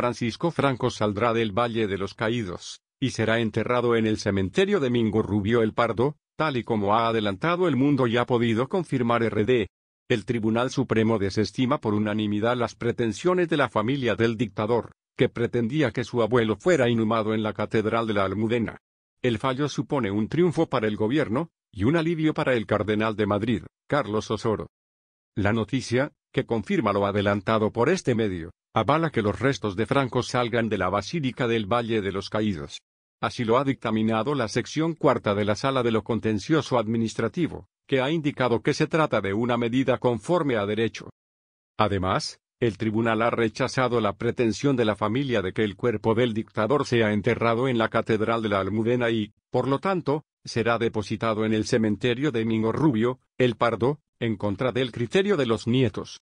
Francisco Franco saldrá del Valle de los Caídos, y será enterrado en el cementerio de Rubio el Pardo, tal y como ha adelantado el mundo y ha podido confirmar RD. El Tribunal Supremo desestima por unanimidad las pretensiones de la familia del dictador, que pretendía que su abuelo fuera inhumado en la Catedral de la Almudena. El fallo supone un triunfo para el gobierno, y un alivio para el cardenal de Madrid, Carlos Osoro. La noticia, que confirma lo adelantado por este medio, avala que los restos de Franco salgan de la Basílica del Valle de los Caídos. Así lo ha dictaminado la sección cuarta de la Sala de lo Contencioso Administrativo, que ha indicado que se trata de una medida conforme a derecho. Además, el tribunal ha rechazado la pretensión de la familia de que el cuerpo del dictador sea enterrado en la Catedral de la Almudena y, por lo tanto, será depositado en el cementerio de Mingo Rubio, El Pardo, en contra del criterio de los nietos.